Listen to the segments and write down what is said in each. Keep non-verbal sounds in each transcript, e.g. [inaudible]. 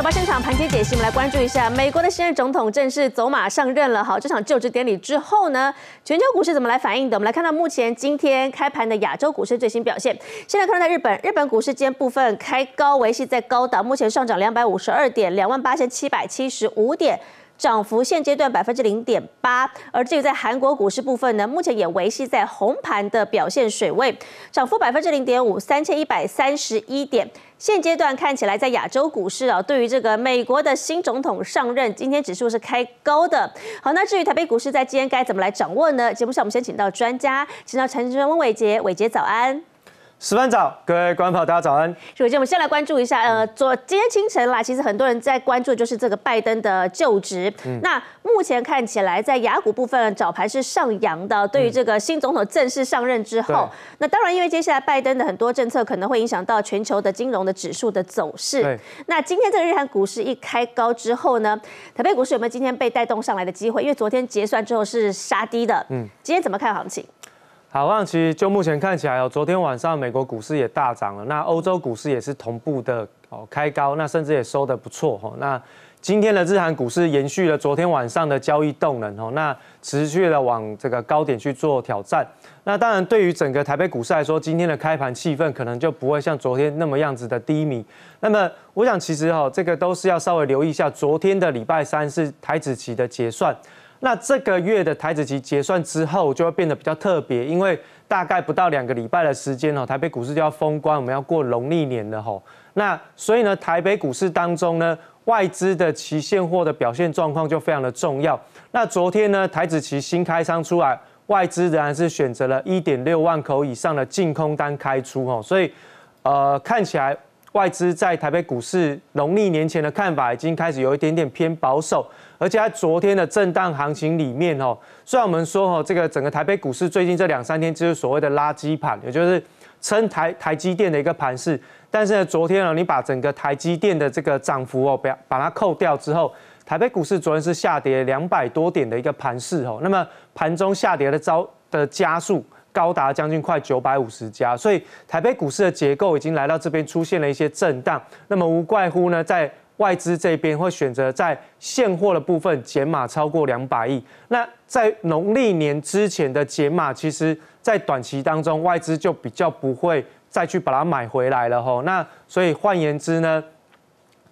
直播现场盘点解析，我们来关注一下美国的新任总统正式走马上任了。好，这场就职典礼之后呢，全球股市怎么来反应的？我们来看到目前今天开盘的亚洲股市最新表现。现在看到在日本，日本股市今天部分开高，维系在高档，目前上涨两百五十二点，两万八千七百七十五点。涨幅现阶段百分之零点八，而至于在韩国股市部分呢，目前也维系在红盘的表现水位，涨幅百分之零点五，三千一百三十一点。现阶段看起来在亚洲股市啊，对于这个美国的新总统上任，今天指数是开高的。好，那至于台北股市在今天该怎么来掌握呢？节目上我们先请到专家，请到陈主任、家温伟杰，伟杰早安。十分早，各位观众朋友，大家早安。首先，我们先来关注一下，呃，昨今天清晨啦，其实很多人在关注就是这个拜登的就职。嗯，那目前看起来，在雅股部分早盘是上扬的，对于这个新总统正式上任之后，那当然因为接下来拜登的很多政策可能会影响到全球的金融的指数的走势。那今天这个日韩股市一开高之后呢，台北股市有没有今天被带动上来的机会？因为昨天结算之后是杀低的。嗯，今天怎么看行情？好，那其实就目前看起来哦，昨天晚上美国股市也大涨了，那欧洲股市也是同步的哦开高，那甚至也收的不错哈。那今天的日韩股市延续了昨天晚上的交易动能哦，那持续的往这个高点去做挑战。那当然，对于整个台北股市来说，今天的开盘气氛可能就不会像昨天那么样子的低迷。那么，我想其实哈，这个都是要稍微留意一下，昨天的礼拜三是台子期的结算。那这个月的台子期结算之后，就会变得比较特别，因为大概不到两个礼拜的时间哦，台北股市就要封关，我们要过农历年了吼。那所以呢，台北股市当中呢，外资的期现货的表现状况就非常的重要。那昨天呢，台子期新开仓出来，外资仍然是选择了一点六万口以上的净空单开出哈，所以，呃，看起来。外资在台北股市农历年前的看法已经开始有一点点偏保守，而且在昨天的震荡行情里面哦，虽然我们说哦，这个整个台北股市最近这两三天就是所谓的垃圾盘，也就是称台台积电的一个盘势，但是呢，昨天啊，你把整个台积电的这个涨幅哦，不要把它扣掉之后，台北股市昨天是下跌两百多点的一个盘势哦，那么盘中下跌的招的加速。高达将近快九百五十家，所以台北股市的结构已经来到这边出现了一些震荡。那么无怪乎呢，在外资这边会选择在现货的部分减码超过两百亿。那在农历年之前的减码，其实，在短期当中外资就比较不会再去把它买回来了吼。那所以换言之呢，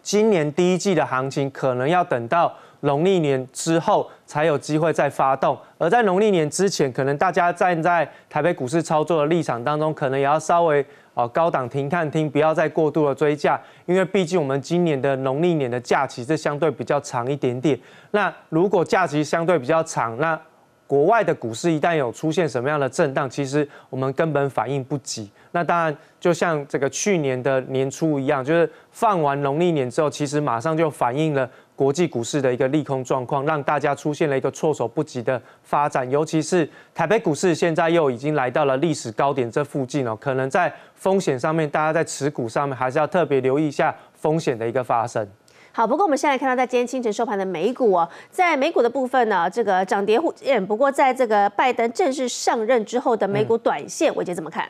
今年第一季的行情可能要等到。农历年之后才有机会再发动，而在农历年之前，可能大家站在台北股市操作的立场当中，可能也要稍微呃高档停看停，不要再过度的追价，因为毕竟我们今年的农历年的假期是相对比较长一点点。那如果假期相对比较长，那国外的股市一旦有出现什么样的震荡，其实我们根本反应不及。那当然，就像这个去年的年初一样，就是放完农历年之后，其实马上就反映了。国际股市的一个利空状况，让大家出现了一个措手不及的发展，尤其是台北股市现在又已经来到了历史高点这附近哦，可能在风险上面，大家在持股上面还是要特别留意一下风险的一个发生。好，不过我们现在看到在今天清晨收盘的美股哦，在美股的部分呢，这个涨跌互见。不过在这个拜登正式上任之后的美股短线，我得怎么看？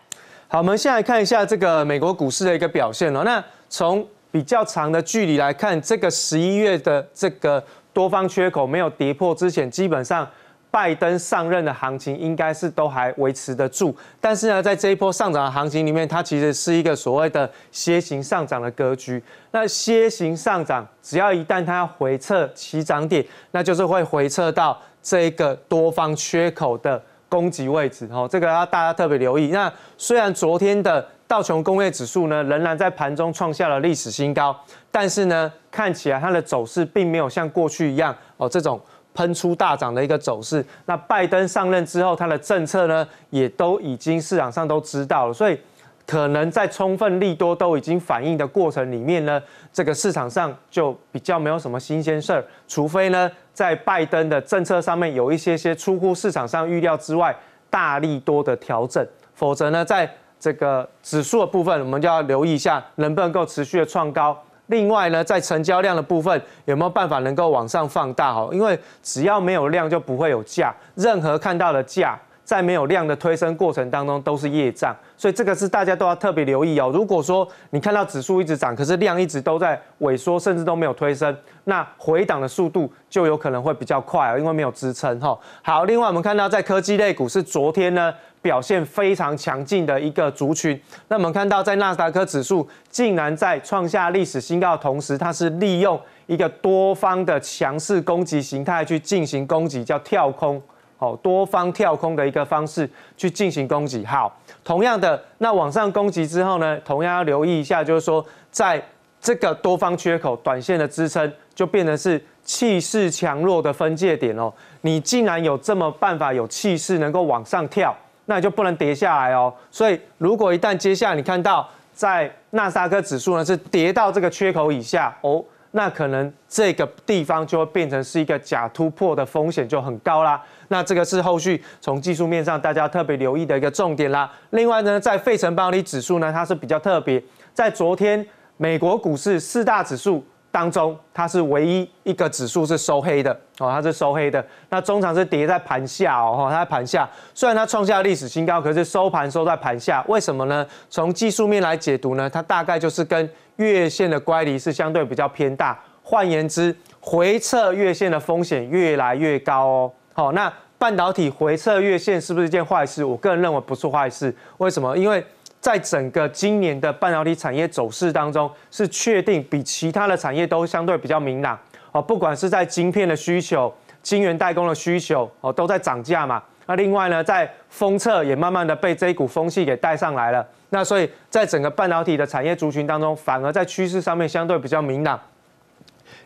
好，我们先在看一下这个美国股市的一个表现哦。那从比较长的距离来看，这个十一月的这个多方缺口没有跌破之前，基本上拜登上任的行情应该是都还维持得住。但是呢，在这一波上涨的行情里面，它其实是一个所谓的楔形上涨的格局。那楔形上涨，只要一旦它要回撤起涨点，那就是会回撤到这个多方缺口的攻击位置哦。这个要大家特别留意。那虽然昨天的。道琼工业指数呢，仍然在盘中创下了历史新高，但是呢，看起来它的走势并没有像过去一样哦，这种喷出大涨的一个走势。那拜登上任之后，他的政策呢，也都已经市场上都知道了，所以可能在充分利多都已经反映的过程里面呢，这个市场上就比较没有什么新鲜事儿，除非呢，在拜登的政策上面有一些些出乎市场上预料之外大利多的调整，否则呢，在这个指数的部分，我们就要留意一下，能不能够持续的创高。另外呢，在成交量的部分，有没有办法能够往上放大？哈，因为只要没有量，就不会有价。任何看到的价，在没有量的推升过程当中，都是业障。所以这个是大家都要特别留意哦。如果说你看到指数一直涨，可是量一直都在萎缩，甚至都没有推升，那回档的速度就有可能会比较快，因为没有支撑。哈，好。另外，我们看到在科技类股是昨天呢。表现非常强劲的一个族群。那我们看到，在纳斯达克指数竟然在创下历史新高同时，它是利用一个多方的强势攻击形态去进行攻击，叫跳空，好，多方跳空的一个方式去进行攻击。好，同样的，那往上攻击之后呢，同样要留意一下，就是说，在这个多方缺口、短线的支撑，就变成是气势强弱的分界点哦。你竟然有这么办法，有气势能够往上跳。那你就不能跌下来哦，所以如果一旦接下来你看到在纳斯达克指数呢是跌到这个缺口以下哦，那可能这个地方就会变成是一个假突破的风险就很高啦。那这个是后续从技术面上大家特别留意的一个重点啦。另外呢，在费城半导体指数呢它是比较特别，在昨天美国股市四大指数。当中，它是唯一一个指数是收黑的哦，它是收黑的。那中长是跌在盘下哦，它在盘下。虽然它创下历史新高，可是收盘收在盘下，为什么呢？从技术面来解读呢，它大概就是跟月线的乖离是相对比较偏大。换言之，回撤月线的风险越来越高哦。好，那半导体回撤月线是不是一件坏事？我个人认为不是坏事。为什么？因为在整个今年的半导体产业走势当中，是确定比其他的产业都相对比较明朗哦。不管是在晶片的需求、晶圆代工的需求哦，都在涨价嘛。那另外呢，在封测也慢慢的被这一股风气给带上来了。那所以在整个半导体的产业族群当中，反而在趋势上面相对比较明朗。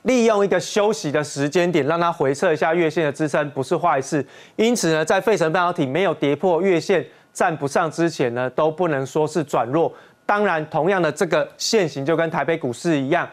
利用一个休息的时间点，让它回测一下月线的支撑，不是坏事。因此呢，在费城半导体没有跌破月线。站不上之前呢，都不能说是转弱。当然，同样的这个现型就跟台北股市一样，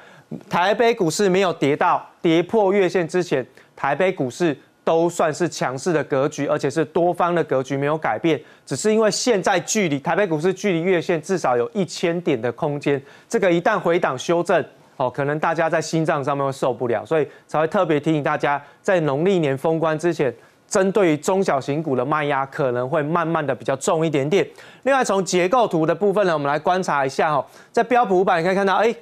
台北股市没有跌到跌破月线之前，台北股市都算是强势的格局，而且是多方的格局没有改变，只是因为现在距离台北股市距离月线至少有一千点的空间，这个一旦回档修正，哦，可能大家在心脏上面会受不了，所以才会特别提醒大家，在农历年封关之前。针对中小型股的卖压可能会慢慢的比较重一点点。另外，从结构图的部分呢，我们来观察一下哈，在标普五百你可以看到，哎，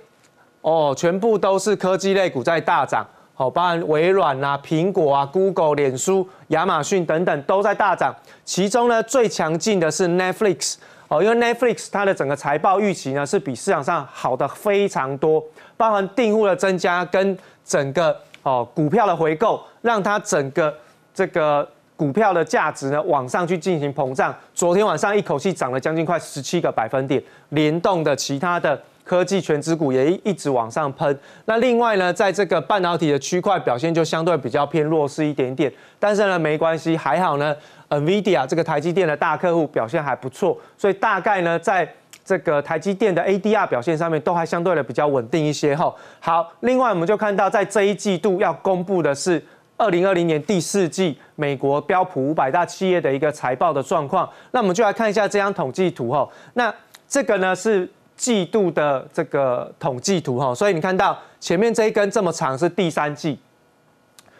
哦，全部都是科技类股在大涨，哦，包含微软啊、苹果啊、Google、脸书、亚马逊等等都在大涨。其中呢，最强劲的是 Netflix，哦，因为 Netflix 它的整个财报预期呢是比市场上好的非常多，包含订户的增加跟整个哦股票的回购，让它整个。这个股票的价值呢，往上去进行膨胀。昨天晚上一口气涨了将近快十七个百分点，联动的其他的科技全指股也一直往上喷。那另外呢，在这个半导体的区块表现就相对比较偏弱势一点点，但是呢，没关系，还好呢，NVIDIA 这个台积电的大客户表现还不错，所以大概呢，在这个台积电的 ADR 表现上面都还相对的比较稳定一些哈。好，另外我们就看到，在这一季度要公布的是。二零二零年第四季美国标普五百大企业的一个财报的状况，那我们就来看一下这张统计图哈。那这个呢是季度的这个统计图哈，所以你看到前面这一根这么长是第三季，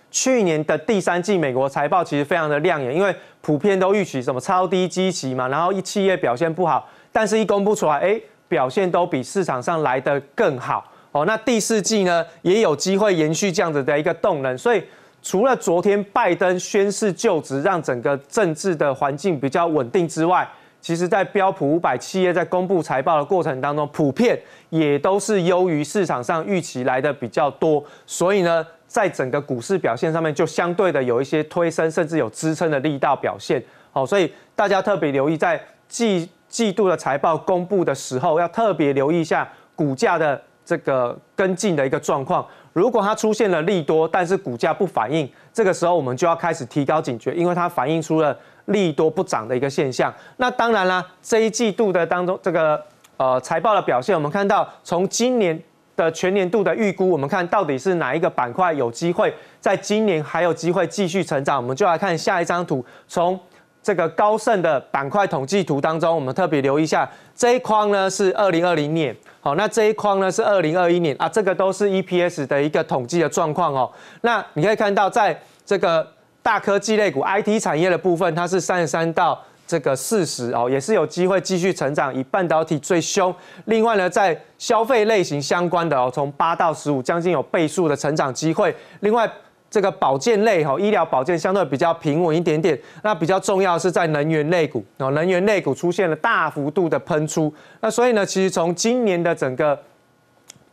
去年的第三季美国财报其实非常的亮眼，因为普遍都预期什么超低积极嘛，然后一企业表现不好，但是一公布出来，哎，表现都比市场上来的更好哦。那第四季呢也有机会延续这样子的一个动能，所以。除了昨天拜登宣誓就职，让整个政治的环境比较稳定之外，其实，在标普五百企业在公布财报的过程当中，普遍也都是优于市场上预期来的比较多，所以呢，在整个股市表现上面就相对的有一些推升，甚至有支撑的力道表现。好，所以大家特别留意在季季度的财报公布的时候，要特别留意一下股价的这个跟进的一个状况。如果它出现了利多，但是股价不反应，这个时候我们就要开始提高警觉，因为它反映出了利多不涨的一个现象。那当然啦，这一季度的当中，这个呃财报的表现，我们看到从今年的全年度的预估，我们看到底是哪一个板块有机会在今年还有机会继续成长，我们就来看下一张图，从。这个高盛的板块统计图当中，我们特别留意一下这一框呢，是二零二零年，好，那这一框呢是二零二一年啊，这个都是 EPS 的一个统计的状况哦。那你可以看到，在这个大科技类股 IT 产业的部分，它是三十三到这个四十哦，也是有机会继续成长，以半导体最凶。另外呢，在消费类型相关的哦，从八到十五，将近有倍数的成长机会。另外。这个保健类哈，医疗保健相对比较平稳一点点。那比较重要的是在能源类股，能源类股出现了大幅度的喷出。那所以呢，其实从今年的整个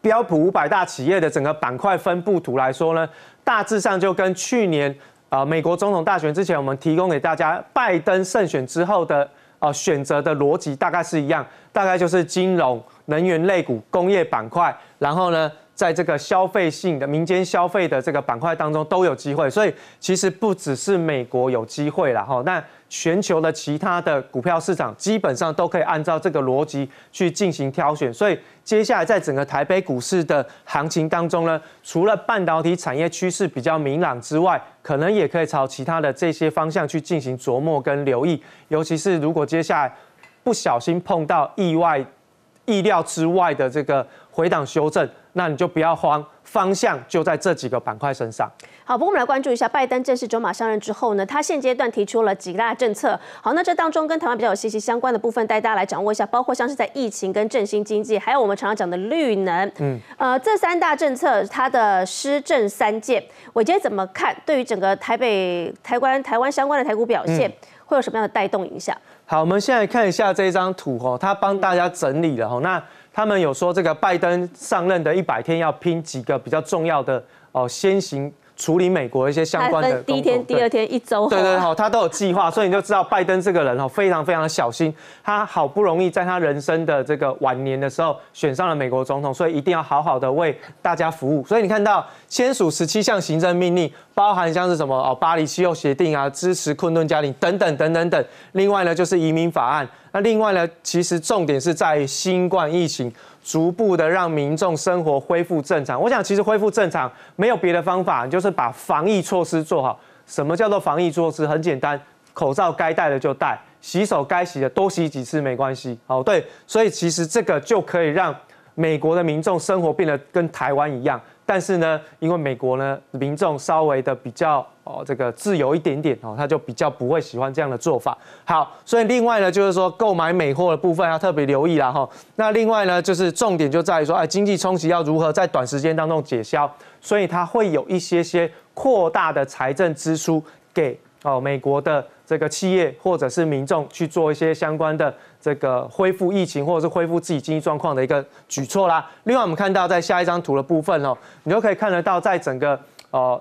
标普五百大企业的整个板块分布图来说呢，大致上就跟去年啊美国总统大选之前我们提供给大家拜登胜选之后的啊选择的逻辑大概是一样，大概就是金融、能源类股、工业板块，然后呢。在这个消费性的民间消费的这个板块当中都有机会，所以其实不只是美国有机会了哈。那全球的其他的股票市场基本上都可以按照这个逻辑去进行挑选。所以接下来在整个台北股市的行情当中呢，除了半导体产业趋势比较明朗之外，可能也可以朝其他的这些方向去进行琢磨跟留意。尤其是如果接下来不小心碰到意外、意料之外的这个回档修正。那你就不要慌，方向就在这几个板块身上。好，不过我们来关注一下拜登正式走马上任之后呢，他现阶段提出了几大政策。好，那这当中跟台湾比较有息息相关的部分，带大家来掌握一下，包括像是在疫情跟振兴经济，还有我们常常讲的绿能。嗯，呃，这三大政策它的施政三件，我今天怎么看？对于整个台北、台湾、台湾相关的台股表现，会有什么样的带动影响？好，我们先来看一下这张图哦，他帮大家整理了哦，那。他们有说，这个拜登上任的一百天要拼几个比较重要的哦先行。处理美国一些相关的。第一天、第二天、一周。对对，好，他都有计划，所以你就知道拜登这个人哦，非常非常的小心。他好不容易在他人生的这个晚年的时候选上了美国总统，所以一定要好好的为大家服务。所以你看到签署十七项行政命令，包含像是什么哦，巴黎气候协定啊，支持昆顿加庭等等等等等。另外呢，就是移民法案。那另外呢，其实重点是在新冠疫情。逐步的让民众生活恢复正常，我想其实恢复正常没有别的方法，就是把防疫措施做好。什么叫做防疫措施？很简单，口罩该戴的就戴，洗手该洗的多洗几次没关系。好，对，所以其实这个就可以让美国的民众生活变得跟台湾一样。但是呢，因为美国呢民众稍微的比较。哦，这个自由一点点哦，他就比较不会喜欢这样的做法。好，所以另外呢，就是说购买美货的部分要特别留意啦哈。那另外呢，就是重点就在于说，哎，经济冲击要如何在短时间当中解消？所以它会有一些些扩大的财政支出给哦美国的这个企业或者是民众去做一些相关的这个恢复疫情或者是恢复自己经济状况的一个举措啦。另外，我们看到在下一张图的部分哦，你就可以看得到，在整个哦。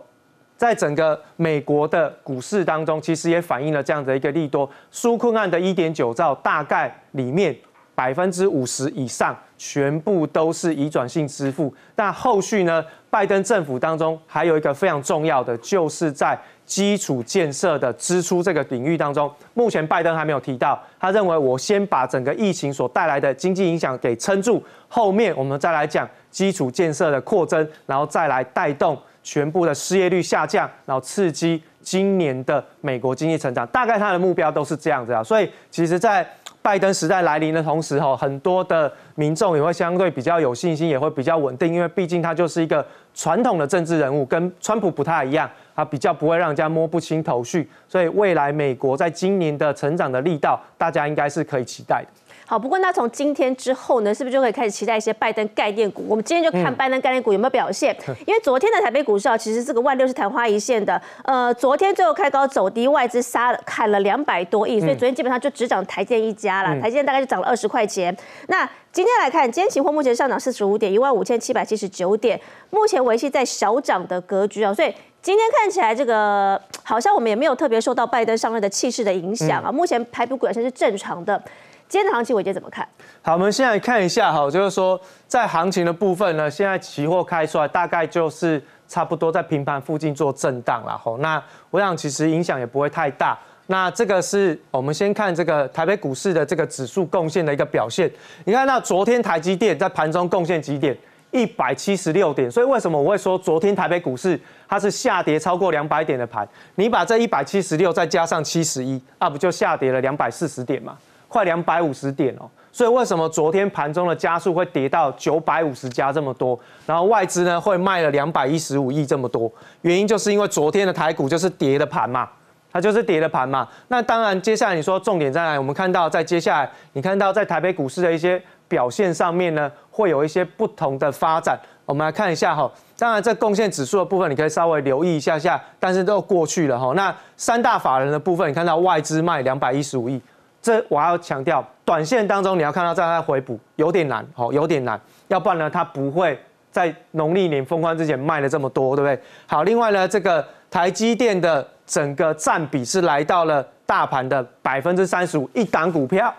在整个美国的股市当中，其实也反映了这样的一个利多。苏昆案的一点九兆，大概里面百分之五十以上，全部都是移转性支付。但后续呢，拜登政府当中还有一个非常重要的，就是在基础建设的支出这个领域当中，目前拜登还没有提到。他认为，我先把整个疫情所带来的经济影响给撑住，后面我们再来讲基础建设的扩增，然后再来带动。全部的失业率下降，然后刺激今年的美国经济成长，大概他的目标都是这样子啊。所以其实，在拜登时代来临的同时，吼，很多的民众也会相对比较有信心，也会比较稳定，因为毕竟他就是一个传统的政治人物，跟川普不太一样。它比较不会让人家摸不清头绪，所以未来美国在今年的成长的力道，大家应该是可以期待的。好，不过那从今天之后呢，是不是就可以开始期待一些拜登概念股？我们今天就看拜登概念股有没有表现。[laughs] 因为昨天的台北股市啊，其实这个万六是昙花一现的。呃，昨天最后开高走低，外资杀了砍了两百多亿，所以昨天基本上就只涨台建一家了。台建大概就涨了二十块钱。那今天来看，今天期货目前上涨四十五点，一万五千七百七十九点，目前维系在小涨的格局啊，所以。今天看起来这个 [tsk] 好像我们也没有特别受到拜登上任的气势的影响啊。目前排不滚是正常的。今天的行情，我今得怎么看？好，我们现在看一下哈，就是说在行情的部分呢，现在期货开出来大概就是差不多在平盘附近做震荡了。哈，那我想其实影响也不会太大。那这个是我们先看这个台北股市的这个指数贡献的一个表现。你看到昨天台积电在盘中贡献几点？一百七十六点，所以为什么我会说昨天台北股市它是下跌超过两百点的盘？你把这一百七十六再加上七十一啊，不就下跌了两百四十点嘛，快两百五十点哦。所以为什么昨天盘中的加速会跌到九百五十加这么多？然后外资呢会卖了两百一十五亿这么多？原因就是因为昨天的台股就是跌的盘嘛，它就是跌的盘嘛。那当然，接下来你说重点在，哪？我们看到在接下来你看到在台北股市的一些。表现上面呢，会有一些不同的发展，我们来看一下哈。当然，这贡献指数的部分，你可以稍微留意一下下。但是都过去了哈。那三大法人的部分，你看到外资卖两百一十五亿，这我要强调，短线当中你要看到在它在回补，有点难，好，有点难。要不然呢，它不会在农历年封关之前卖了这么多，对不对？好，另外呢，这个台积电的整个占比是来到了大盘的百分之三十五，一档股票。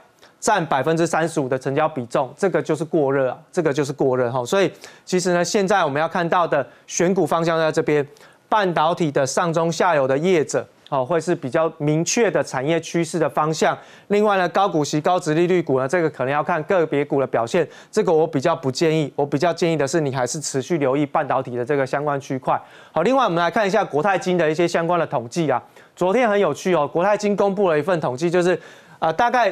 占百分之三十五的成交比重，这个就是过热啊，这个就是过热哈。所以其实呢，现在我们要看到的选股方向在这边半导体的上中下游的业者，哦，会是比较明确的产业趋势的方向。另外呢，高股息、高值利率股呢，这个可能要看个别股的表现，这个我比较不建议。我比较建议的是，你还是持续留意半导体的这个相关区块。好，另外我们来看一下国泰金的一些相关的统计啊。昨天很有趣哦，国泰金公布了一份统计，就是啊，大概。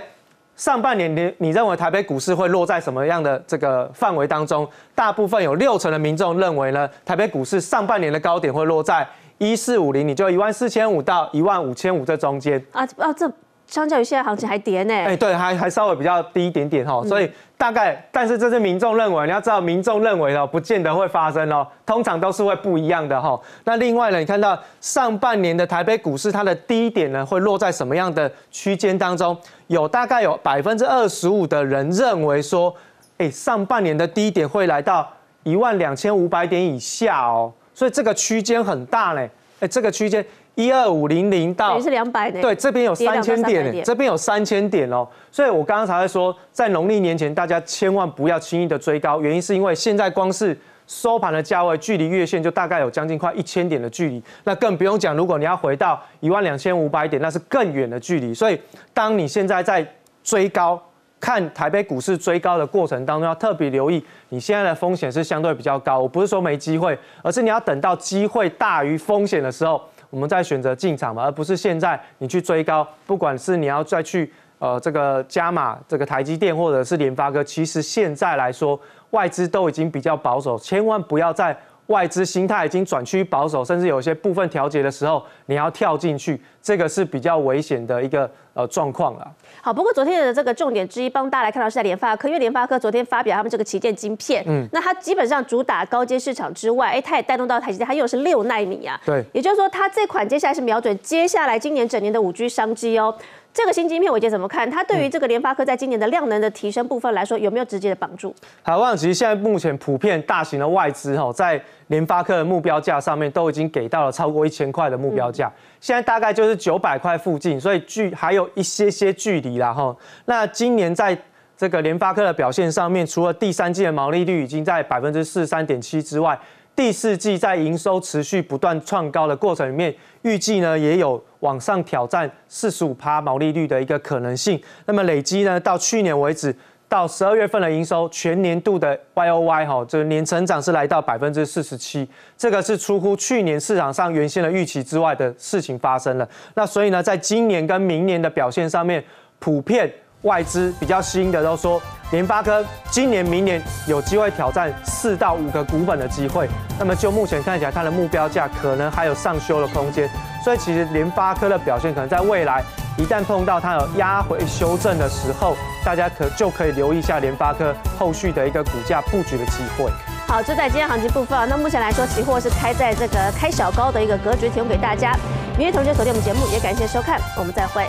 上半年你你认为台北股市会落在什么样的这个范围当中？大部分有六成的民众认为呢，台北股市上半年的高点会落在一四五零，你就一万四千五到一万五千五这中间啊啊这。相较于现在行情还跌呢，哎，对，还还稍微比较低一点点哈，所以大概，但是这是民众认为，你要知道民众认为呢，不见得会发生哦，通常都是会不一样的哈。那另外呢，你看到上半年的台北股市它的低点呢，会落在什么样的区间当中？有大概有百分之二十五的人认为说，哎，上半年的低点会来到一万两千五百点以下哦，所以这个区间很大嘞，哎，这个区间。一二五零零到是两百对，这边有三千点，这边有三千点哦。所以我刚刚才会说，在农历年前，大家千万不要轻易的追高，原因是因为现在光是收盘的价位，距离月线就大概有将近快一千点的距离，那更不用讲，如果你要回到一万两千五百点，那是更远的距离。所以，当你现在在追高，看台北股市追高的过程当中，要特别留意，你现在的风险是相对比较高。我不是说没机会，而是你要等到机会大于风险的时候。我们再选择进场嘛，而不是现在你去追高。不管是你要再去呃这个加码这个台积电或者是联发科，其实现在来说，外资都已经比较保守，千万不要再外资心态已经转趋保守，甚至有些部分调节的时候，你要跳进去，这个是比较危险的一个呃状况了。好，不过昨天的这个重点之一，帮大家来看到是在联发科，因为联发科昨天发表他们这个旗舰晶片，嗯，那它基本上主打高阶市场之外，哎，它也带动到台积电，它用的是六奈米啊，对，也就是说它这款接下来是瞄准接下来今年整年的五 G 商机哦。这个新芯片，伟得怎么看？它对于这个联发科在今年的量能的提升部分来说，有没有直接的帮助？台湾其实现在目前普遍大型的外资哈，在联发科的目标价上面都已经给到了超过一千块的目标价，现在大概就是九百块附近，所以距还有一些些距离啦哈。那今年在这个联发科的表现上面，除了第三季的毛利率已经在百分之四三点七之外，第四季在营收持续不断创高的过程里面，预计呢也有往上挑战四十五趴毛利率的一个可能性。那么累积呢到去年为止，到十二月份的营收，全年度的 Y O Y 哈，这年成长是来到百分之四十七，这个是出乎去年市场上原先的预期之外的事情发生了。那所以呢，在今年跟明年的表现上面，普遍。外资比较新的，都说联发科今年、明年有机会挑战四到五个股本的机会。那么就目前看起来，它的目标价可能还有上修的空间。所以其实联发科的表现，可能在未来一旦碰到它有压回修正的时候，大家可就可以留意一下联发科后续的一个股价布局的机会。好，就在今天行情部分啊，那目前来说，期货是开在这个开小高的一个格局，提供给大家。明月同学锁定我们节目，也感谢收看，我们再会。